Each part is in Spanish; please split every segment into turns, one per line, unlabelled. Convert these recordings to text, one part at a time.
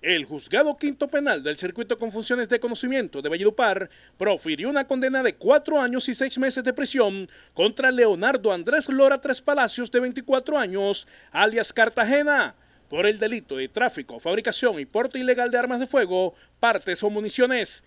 El juzgado quinto penal del circuito con funciones de conocimiento de Valledupar profirió una condena de cuatro años y seis meses de prisión contra Leonardo Andrés Lora Tres Palacios de 24 años, alias Cartagena, por el delito de tráfico, fabricación y porte ilegal de armas de fuego, partes o municiones,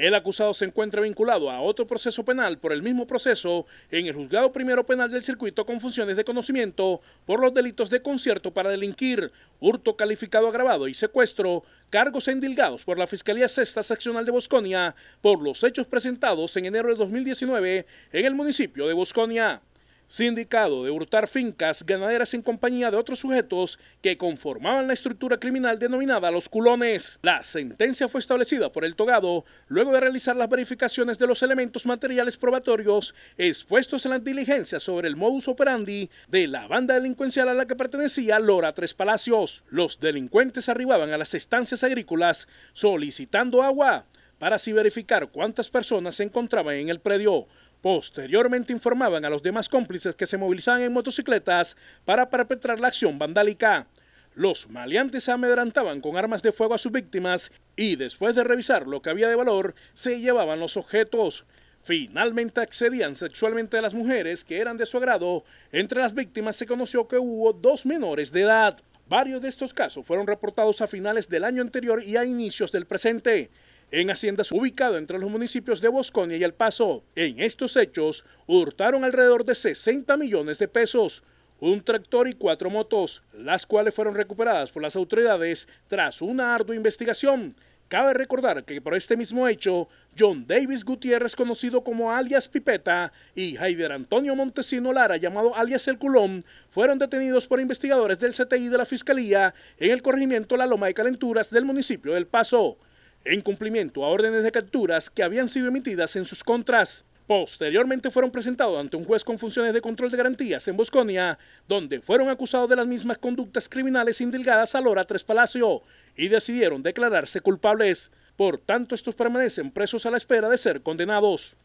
el acusado se encuentra vinculado a otro proceso penal por el mismo proceso en el juzgado primero penal del circuito con funciones de conocimiento por los delitos de concierto para delinquir, hurto calificado agravado y secuestro, cargos endilgados por la Fiscalía Sexta Seccional de Bosconia por los hechos presentados en enero de 2019 en el municipio de Bosconia sindicado de hurtar fincas ganaderas en compañía de otros sujetos que conformaban la estructura criminal denominada los culones. La sentencia fue establecida por el togado luego de realizar las verificaciones de los elementos materiales probatorios expuestos en las diligencias sobre el modus operandi de la banda delincuencial a la que pertenecía Lora Tres Palacios. Los delincuentes arribaban a las estancias agrícolas solicitando agua para así verificar cuántas personas se encontraban en el predio. Posteriormente informaban a los demás cómplices que se movilizaban en motocicletas para perpetrar la acción vandálica. Los maleantes amedrantaban con armas de fuego a sus víctimas y después de revisar lo que había de valor, se llevaban los objetos. Finalmente accedían sexualmente a las mujeres que eran de su agrado. Entre las víctimas se conoció que hubo dos menores de edad. Varios de estos casos fueron reportados a finales del año anterior y a inicios del presente en haciendas ubicado entre los municipios de Bosconia y El Paso. En estos hechos, hurtaron alrededor de 60 millones de pesos, un tractor y cuatro motos, las cuales fueron recuperadas por las autoridades tras una ardua investigación. Cabe recordar que por este mismo hecho, John Davis Gutiérrez, conocido como alias Pipeta, y Jaider Antonio Montesino Lara, llamado alias El Culón, fueron detenidos por investigadores del CTI de la Fiscalía en el corregimiento La Loma de Calenturas del municipio del Paso en cumplimiento a órdenes de capturas que habían sido emitidas en sus contras. Posteriormente fueron presentados ante un juez con funciones de control de garantías en Bosconia, donde fueron acusados de las mismas conductas criminales indilgadas a Lora Tres Palacio y decidieron declararse culpables. Por tanto, estos permanecen presos a la espera de ser condenados.